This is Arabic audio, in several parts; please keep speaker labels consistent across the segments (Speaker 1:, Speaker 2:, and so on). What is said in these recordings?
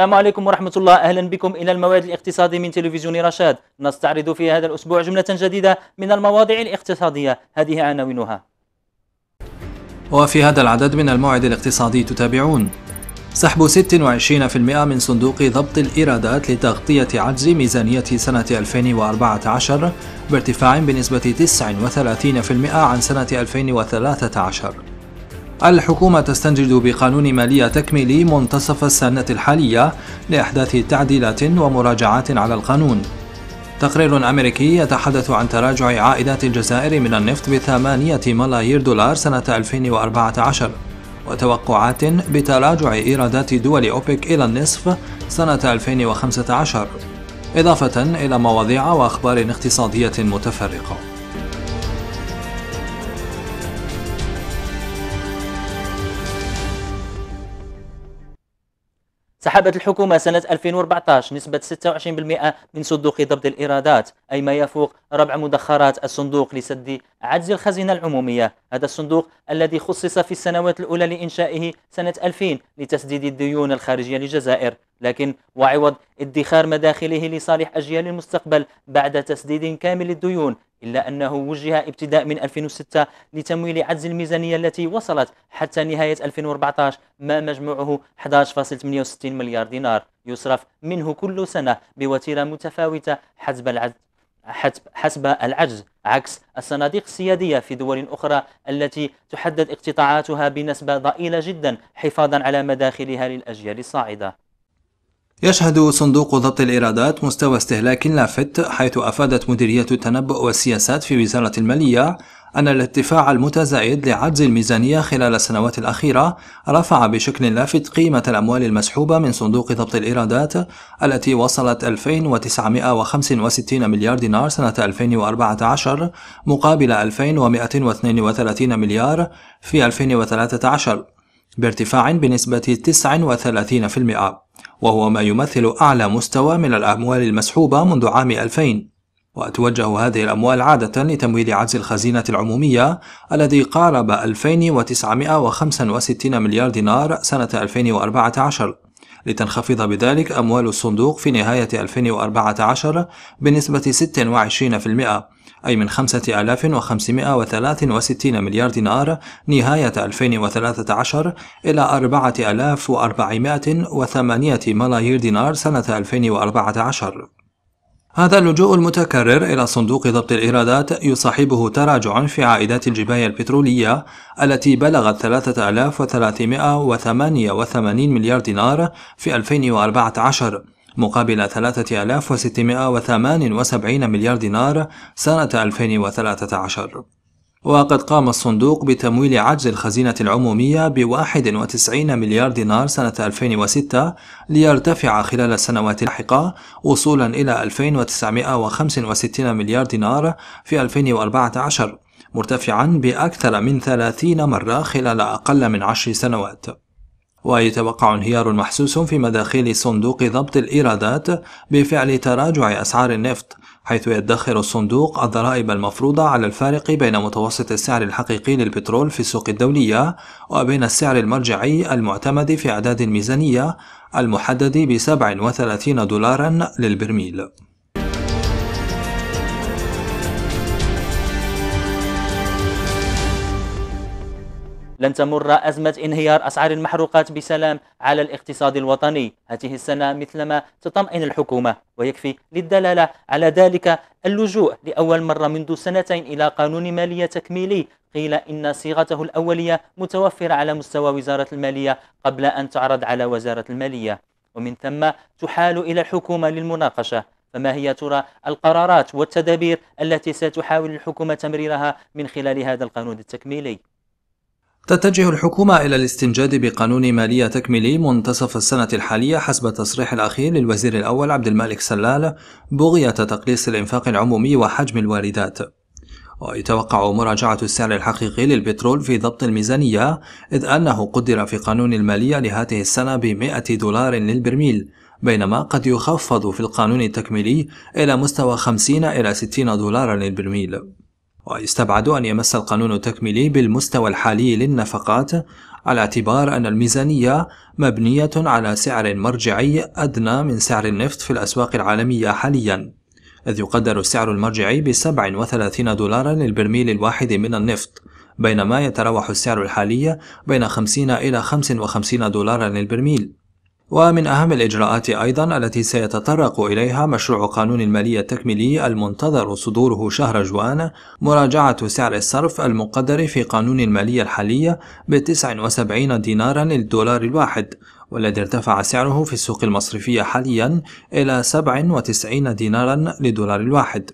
Speaker 1: السلام عليكم ورحمة الله أهلا بكم إلى المواد الاقتصادي من تلفزيون رشاد نستعرض في هذا الأسبوع جملة جديدة من المواضيع الاقتصادية هذه عناوينها
Speaker 2: وفي هذا العدد من الموعد الاقتصادي تتابعون سحب 26% من صندوق ضبط الإيرادات لتغطية عجز ميزانية سنة 2014 بارتفاع بنسبة 39% عن سنة 2013 الحكومة تستنجد بقانون مالية تكميلي منتصف السنة الحالية لإحداث تعديلات ومراجعات على القانون تقرير أمريكي يتحدث عن تراجع عائدات الجزائر من النفط بثمانية ملايير دولار سنة 2014 وتوقعات بتراجع إيرادات دول أوبك إلى النصف سنة 2015 إضافة إلى مواضيع وأخبار اقتصادية متفرقة
Speaker 1: سحبت الحكومة سنة 2014 نسبة 26% من صندوق ضبط الإيرادات أي ما يفوق ربع مدخرات الصندوق لسد عجز الخزينة العمومية هذا الصندوق الذي خصص في السنوات الأولى لإنشائه سنة 2000 لتسديد الديون الخارجية للجزائر لكن وعوض ادخار مداخله لصالح أجيال المستقبل بعد تسديد كامل الديون إلا أنه وجه ابتداء من 2006 لتمويل عجز الميزانية التي وصلت حتى نهاية 2014 ما مجموعه 11.68 مليار دينار يصرف منه كل سنة بوتيرة متفاوتة حسب العجز حسب العجز عكس الصناديق السيادية في دول أخرى التي تحدد اقتطاعاتها بنسبة ضئيلة جدا حفاظا على مداخلها للأجيال الصاعدة
Speaker 2: يشهد صندوق ضبط الإيرادات مستوى استهلاك لافت حيث أفادت مديرية التنبؤ والسياسات في وزارة المالية أن الارتفاع المتزايد لعجز الميزانية خلال السنوات الأخيرة رفع بشكل لافت قيمة الأموال المسحوبة من صندوق ضبط الإيرادات التي وصلت 2965 مليار دينار سنة 2014 مقابل 2132 مليار في 2013 بارتفاع بنسبة 39% وهو ما يمثل أعلى مستوى من الأموال المسحوبة منذ عام 2000 وتوجه هذه الأموال عادة لتمويل عجز الخزينة العمومية الذي قارب 2965 مليار دينار سنة 2014 لتنخفض بذلك أموال الصندوق في نهاية 2014 بنسبة 26% أي من 5563 مليار دينار نهاية 2013 إلى 4408 ملايير دينار سنة 2014 هذا اللجوء المتكرر إلى صندوق ضبط الإيرادات يصاحبه تراجع في عائدات الجباية البترولية التي بلغت 3388 مليار دينار في 2014 مقابل 3678 مليار دينار سنة 2013 وقد قام الصندوق بتمويل عجز الخزينة العمومية ب 91 مليار دينار سنة 2006 ليرتفع خلال السنوات اللاحقة وصولا إلى 2965 مليار دينار في 2014 مرتفعا بأكثر من 30 مرة خلال أقل من 10 سنوات ويتوقع انهيار محسوس في مداخيل صندوق ضبط الإيرادات بفعل تراجع أسعار النفط حيث يدخر الصندوق الضرائب المفروضة على الفارق بين متوسط السعر الحقيقي للبترول في السوق الدولية وبين السعر المرجعي المعتمد في أعداد الميزانية المحدد ب 37 دولارا للبرميل
Speaker 1: لن تمر أزمة انهيار أسعار المحروقات بسلام على الاقتصاد الوطني هذه السنة مثلما تطمئن الحكومة ويكفي للدلالة على ذلك اللجوء لأول مرة منذ سنتين إلى قانون مالية تكميلي قيل إن صيغته الأولية متوفرة على مستوى وزارة المالية قبل أن تعرض على وزارة المالية ومن ثم تحال إلى الحكومة للمناقشة فما هي ترى القرارات والتدابير التي ستحاول الحكومة تمريرها من خلال هذا القانون التكميلي
Speaker 2: تتجه الحكومة إلى الاستنجاد بقانون مالية تكميلي منتصف السنة الحالية حسب تصريح الأخير للوزير الأول عبد الملك سلال بغية تقليص الإنفاق العمومي وحجم الواردات. ويتوقع مراجعة السعر الحقيقي للبترول في ضبط الميزانية إذ أنه قدر في قانون المالية لهذه السنة ب 100 دولار للبرميل بينما قد يخفض في القانون التكميلي إلى مستوى 50 إلى 60 دولارا للبرميل ويستبعد أن يمس القانون التكميلي بالمستوى الحالي للنفقات على اعتبار أن الميزانية مبنية على سعر مرجعي أدنى من سعر النفط في الأسواق العالمية حاليًا، إذ يقدر السعر المرجعي ب 37 دولارًا للبرميل الواحد من النفط، بينما يتراوح السعر الحالي بين 50 إلى 55 دولارًا للبرميل. ومن أهم الإجراءات أيضا التي سيتطرق إليها مشروع قانون المالية التكميلي المنتظر صدوره شهر جوان مراجعة سعر الصرف المقدر في قانون المالية الحالية ب 79 دينارا للدولار الواحد والذي ارتفع سعره في السوق المصرفية حاليا إلى 97 دينارا للدولار الواحد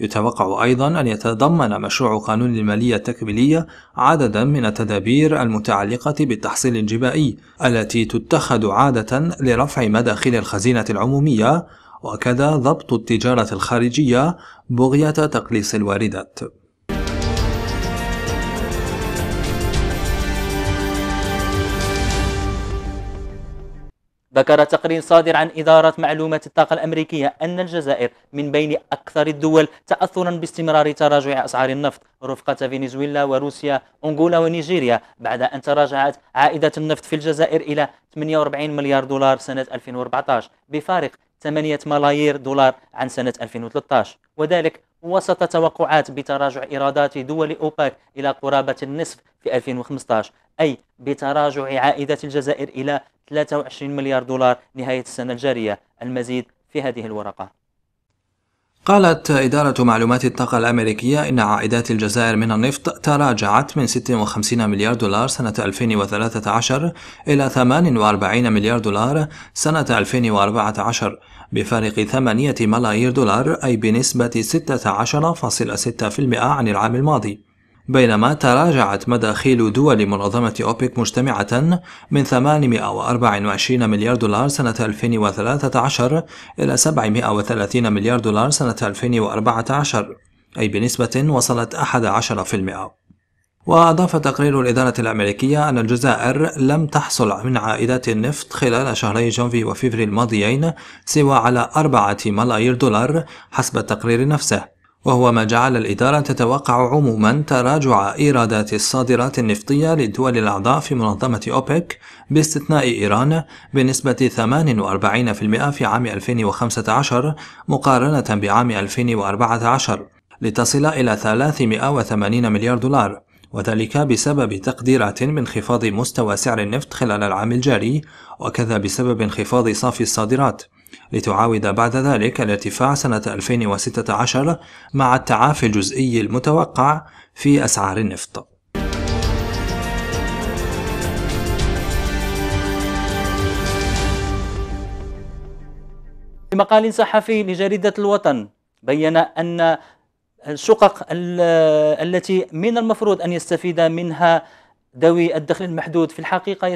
Speaker 2: يتوقع أيضا أن يتضمن مشروع قانون المالية التكميلية عددا من التدابير المتعلقة بالتحصيل الجبائي التي تتخذ عادة لرفع مداخل الخزينة العمومية وكذا ضبط التجارة الخارجية بغية تقليص الواردات ذكر
Speaker 1: تقرير صادر عن إدارة معلومات الطاقة الأمريكية أن الجزائر من بين أكثر الدول تأثرا باستمرار تراجع أسعار النفط رفقة فنزويلا وروسيا أنغولا ونيجيريا بعد أن تراجعت عائدة النفط في الجزائر إلى 48 مليار دولار سنة 2014 بفارق 8 ملايير دولار عن سنة 2013 وذلك وسط توقعات بتراجع إيرادات دول أوباك إلى قرابة النصف في 2015 أي بتراجع عائدة الجزائر إلى 23 مليار دولار نهاية السنة الجارية المزيد في هذه الورقة
Speaker 2: قالت إدارة معلومات الطاقة الأمريكية إن عائدات الجزائر من النفط تراجعت من 56 مليار دولار سنة 2013 إلى 48 مليار دولار سنة 2014 بفارق 8 ملايير دولار أي بنسبة 16.6% عن العام الماضي بينما تراجعت مداخيل دول منظمة أوبك مجتمعة من 824 مليار دولار سنة 2013 إلى 730 مليار دولار سنة 2014 أي بنسبة وصلت 11%. وأضاف تقرير الإدارة الأمريكية أن الجزائر لم تحصل من عائدات النفط خلال شهري جانفي وفيفري الماضيين سوى على أربعة ملايير دولار حسب التقرير نفسه وهو ما جعل الإدارة تتوقع عموما تراجع إيرادات الصادرات النفطية للدول الأعضاء في منظمة أوبك باستثناء إيران بنسبة 48% في عام 2015 مقارنة بعام 2014 لتصل إلى 380 مليار دولار وذلك بسبب تقديرات من انخفاض مستوى سعر النفط خلال العام الجاري وكذا بسبب انخفاض صافي الصادرات لتعاود بعد ذلك الارتفاع سنة 2016 مع التعافي الجزئي المتوقع في أسعار النفط
Speaker 1: في مقال صحفي لجريدة الوطن بين أن الشقق التي من المفروض أن يستفيد منها ذوي الدخل المحدود في الحقيقة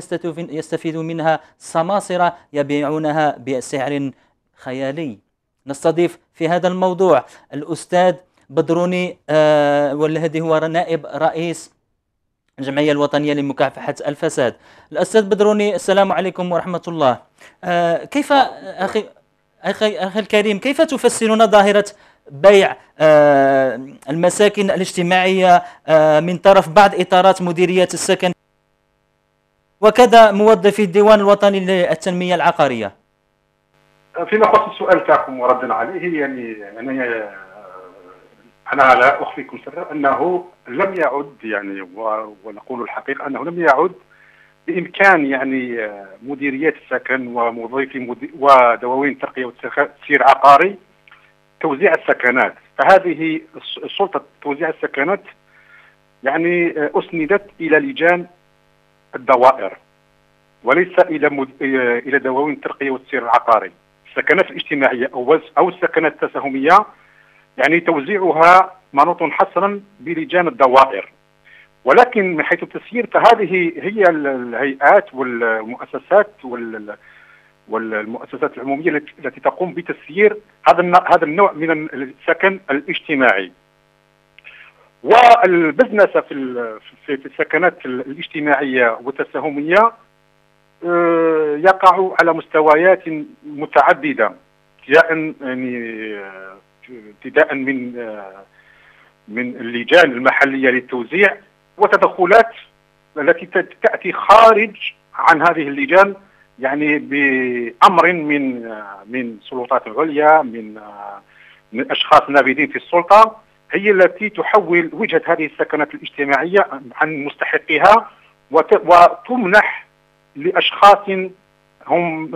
Speaker 1: يستفيد منها سماسرة يبيعونها بسعر خيالي نستضيف في هذا الموضوع الأستاذ بدروني آه والذي هو نائب رئيس الجمعية الوطنية لمكافحة الفساد الأستاذ بدروني السلام عليكم ورحمة الله آه كيف أخي أخي, أخي الكريم كيف تفسرون ظاهرة بيع آه، المساكن الاجتماعية آه، من طرف بعض إطارات مديرية السكن وكذا موظفي الديوان الوطني للتنمية العقارية
Speaker 3: آه، في نقص السؤال تاعكم وردا عليه يعني انا انا لا اخفيكم سرا انه لم يعد يعني ونقول الحقيقه انه لم يعد بامكان يعني مديريات السكن وموظفي ودواوين الترقيه والسير عقاري توزيع السكنات فهذه سلطه توزيع السكنات يعني آه، اسندت الى لجان الدوائر وليس الى مد... آه، الى دواوين الترقيه والتسير العقاري السكنات الاجتماعيه او او السكنات التساهميه يعني توزيعها منوط حصرا بلجان الدوائر ولكن من حيث التسيير فهذه هي الهيئات والمؤسسات وال والمؤسسات العموميه التي تقوم بتسيير هذا هذا النوع من السكن الاجتماعي. والبزنسه في في السكنات الاجتماعيه والتساهميه آه، يقع على مستويات متعدده ابتداء يعني ابتداء من آه، من اللجان المحليه للتوزيع وتدخلات التي تاتي خارج عن هذه اللجان يعني بامر من من سلطات عليا من من اشخاص نابذين في السلطه هي التي تحول وجهه هذه السكنات الاجتماعيه عن مستحقها وتمنح لاشخاص هم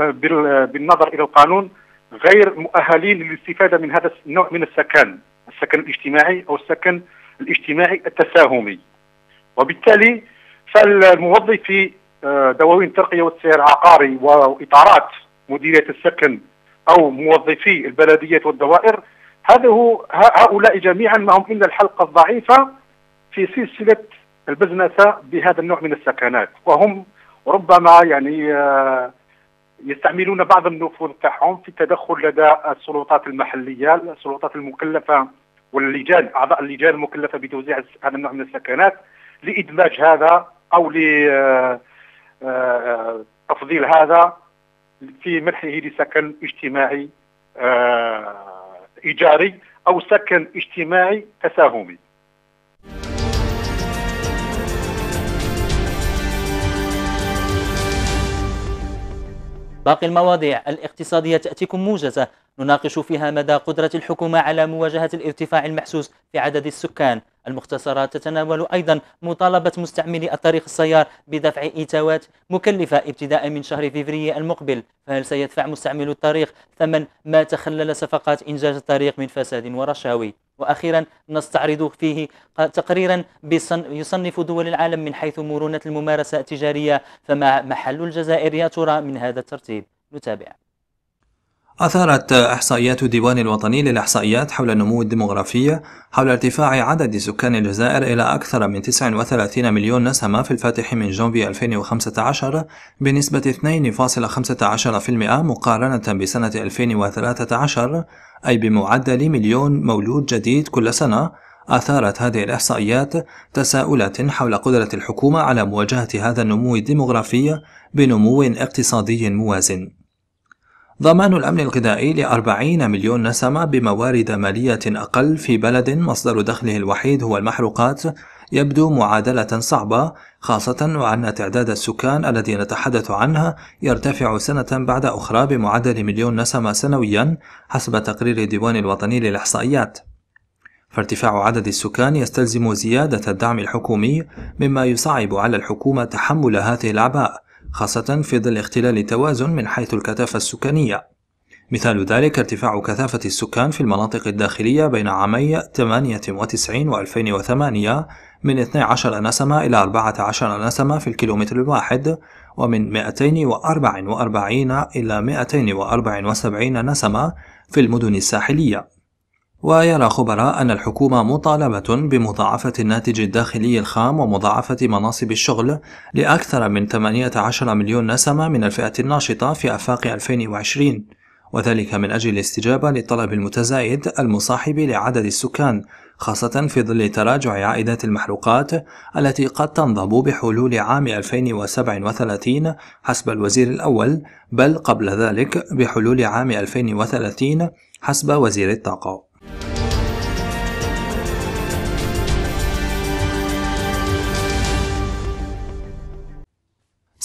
Speaker 3: بالنظر الى القانون غير مؤهلين للاستفاده من هذا النوع من السكن، السكن الاجتماعي او السكن الاجتماعي التساهمي. وبالتالي فالموظف في دواوين الترقيه والسير العقاري واطارات مديريه السكن او موظفي البلديات والدوائر هذا هو هؤلاء جميعا ما هم الا الحلقه الضعيفه في سلسله البزنسه بهذا النوع من السكنات وهم ربما يعني آه، يستعملون بعض النفوذ تاعهم في التدخل لدى السلطات المحليه، السلطات المكلفه واللجان اعضاء اللجان المكلفه بتوزيع هذا النوع من السكنات لادماج هذا او ل آه، آه، آه، تفضيل هذا في منحه لسكن اجتماعي آه، ايجاري او سكن اجتماعي تساهمي
Speaker 1: باقي المواضيع الاقتصادية تأتيكم موجزة نناقش فيها مدى قدرة الحكومة على مواجهة الارتفاع المحسوس في عدد السكان المختصرات تتناول أيضا مطالبة مستعملي الطريق السيار بدفع إيتاوات مكلفة ابتداء من شهر فبراير المقبل فهل سيدفع مستعمل الطريق ثمن ما تخلل صفقات إنجاز الطريق من فساد ورشاوي واخيرا نستعرض فيه تقريرا يصنف دول العالم من حيث مرونه الممارسه التجاريه فما محل الجزائر يا ترى من هذا الترتيب نتابع
Speaker 2: أثارت إحصائيات الديوان الوطني للإحصائيات حول النمو الديمغرافي حول ارتفاع عدد سكان الجزائر إلى أكثر من 39 مليون نسمة في الفاتح من جونفي 2015 بنسبة 2.15% مقارنة بسنة 2013 أي بمعدل مليون مولود جديد كل سنة أثارت هذه الإحصائيات تساؤلات حول قدرة الحكومة على مواجهة هذا النمو الديمغرافي بنمو اقتصادي موازن ضمان الأمن الغذائي لأربعين مليون نسمة بموارد مالية أقل في بلد مصدر دخله الوحيد هو المحروقات يبدو معادلة صعبة خاصة وأن تعداد السكان الذي نتحدث عنه يرتفع سنة بعد أخرى بمعدل مليون نسمة سنويا حسب تقرير الديوان الوطني للإحصائيات فارتفاع عدد السكان يستلزم زيادة الدعم الحكومي مما يصعب على الحكومة تحمل هذه الأعباء خاصة في ظل اختلال التوازن من حيث الكثافة السكانية مثال ذلك ارتفاع كثافة السكان في المناطق الداخلية بين عامي 98 و 2008 من 12 نسمة إلى 14 نسمة في الكيلومتر الواحد ومن 244 إلى 274 نسمة في المدن الساحلية ويرى خبراء أن الحكومة مطالبة بمضاعفة الناتج الداخلي الخام ومضاعفة مناصب الشغل لأكثر من 18 مليون نسمة من الفئة الناشطة في آفاق 2020 وذلك من أجل الاستجابة للطلب المتزايد المصاحب لعدد السكان خاصة في ظل تراجع عائدات المحروقات التي قد تنضب بحلول عام 2037 حسب الوزير الأول بل قبل ذلك بحلول عام 2030 حسب وزير الطاقة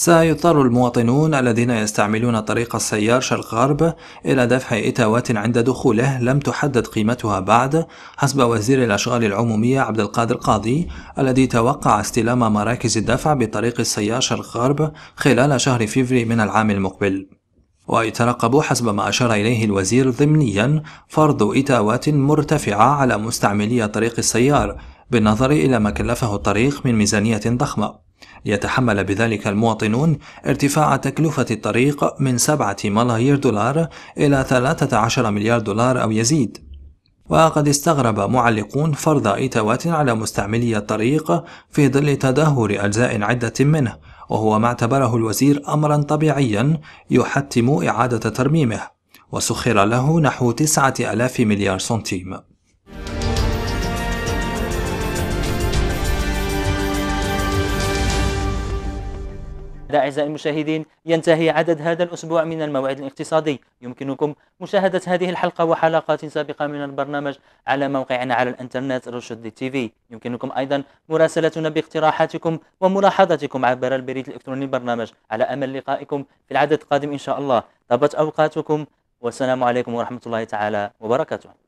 Speaker 2: سيضطر المواطنون الذين يستعملون طريق السيار شرق غرب إلى دفع إتاوات عند دخوله لم تحدد قيمتها بعد حسب وزير الأشغال العمومية عبد القادر قاضي الذي توقع استلام مراكز الدفع بطريق السيار شرق غرب خلال شهر فيفري من العام المقبل ويترقب حسب ما أشار إليه الوزير ضمنيا فرض إتاوات مرتفعة على مستعملي طريق السيار بالنظر إلى ما كلفه الطريق من ميزانية ضخمة ليتحمل بذلك المواطنون ارتفاع تكلفة الطريق من 7 ملايير دولار إلى 13 مليار دولار أو يزيد وقد استغرب معلقون فرض إيتاوات على مستعملي الطريق في ظل تدهور أجزاء عدة منه وهو ما اعتبره الوزير أمرا طبيعيا يحتم إعادة ترميمه وسخر له نحو 9000 مليار سنتيم
Speaker 1: أعزائي المشاهدين ينتهي عدد هذا الأسبوع من الموعد الاقتصادي يمكنكم مشاهدة هذه الحلقة وحلقات سابقة من البرنامج على موقعنا على الإنترنت رشد تي في يمكنكم أيضا مراسلتنا باقتراحاتكم وملاحظاتكم عبر البريد الإلكتروني للبرنامج على أمل لقائكم في العدد القادم إن شاء الله طابت أوقاتكم والسلام عليكم ورحمة الله تعالى وبركاته